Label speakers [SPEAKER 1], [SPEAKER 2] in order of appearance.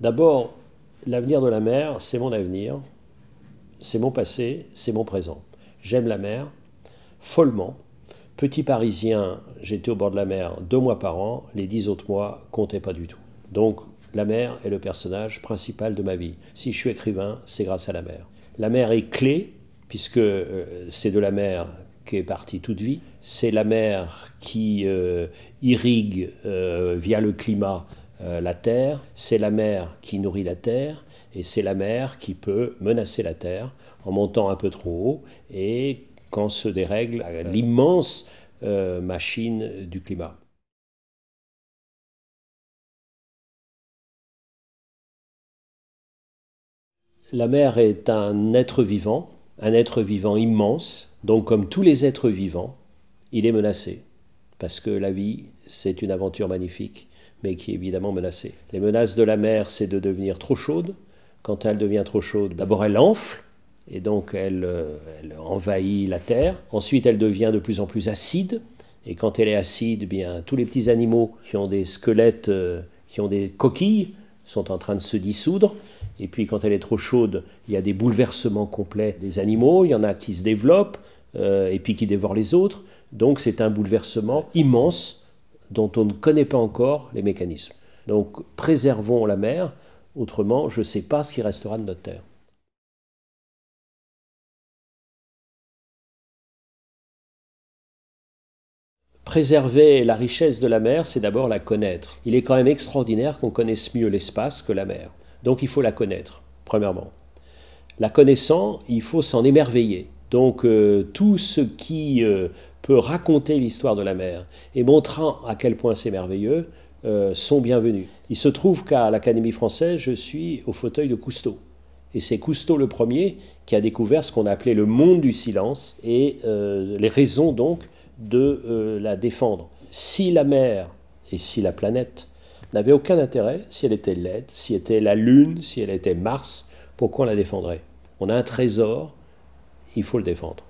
[SPEAKER 1] D'abord, l'avenir de la mer, c'est mon avenir, c'est mon passé, c'est mon présent. J'aime la mer, follement. Petit Parisien, j'étais au bord de la mer deux mois par an, les dix autres mois comptaient pas du tout. Donc la mer est le personnage principal de ma vie. Si je suis écrivain, c'est grâce à la mer. La mer est clé, puisque euh, c'est de la mer est partie toute vie. C'est la mer qui euh, irrigue euh, via le climat euh, la terre, c'est la mer qui nourrit la terre, et c'est la mer qui peut menacer la terre en montant un peu trop haut, et quand se dérègle euh, l'immense euh, machine du climat. La mer est un être vivant, un être vivant immense, donc comme tous les êtres vivants, il est menacé, parce que la vie, c'est une aventure magnifique mais qui est évidemment menacée. Les menaces de la mer, c'est de devenir trop chaude. Quand elle devient trop chaude, d'abord elle enfle, et donc elle, euh, envahit la terre. Ensuite, elle devient de plus en plus acide, et quand elle est acide, eh bien tous les petits animaux qui ont des squelettes, euh, qui ont des coquilles, sont en train de se dissoudre. Et puis quand elle est trop chaude, il y a des bouleversements complets des animaux, il y en a qui se développent, euh, et puis qui dévorent les autres. Donc c'est un bouleversement immense dont on ne connaît pas encore les mécanismes. Donc préservons la mer, autrement je ne sais pas ce qui restera de notre terre. Préserver la richesse de la mer, c'est d'abord la connaître. Il est quand même extraordinaire qu'on connaisse mieux l'espace que la mer. Donc il faut la connaître, premièrement. La connaissant, il faut s'en émerveiller. Donc euh, tout ce qui euh, peut raconter l'histoire de la mer et montrant à quel point c'est merveilleux, euh, sont bienvenus. Il se trouve qu'à l'Académie française, je suis au fauteuil de Cousteau. Et c'est Cousteau le premier qui a découvert ce qu'on appelait le monde du silence et euh, les raisons donc de euh, la défendre. Si la mer et si la planète n'avaient aucun intérêt, si elle était laide, si elle était la Lune, si elle était Mars, pourquoi on la défendrait On a un trésor, il faut le défendre.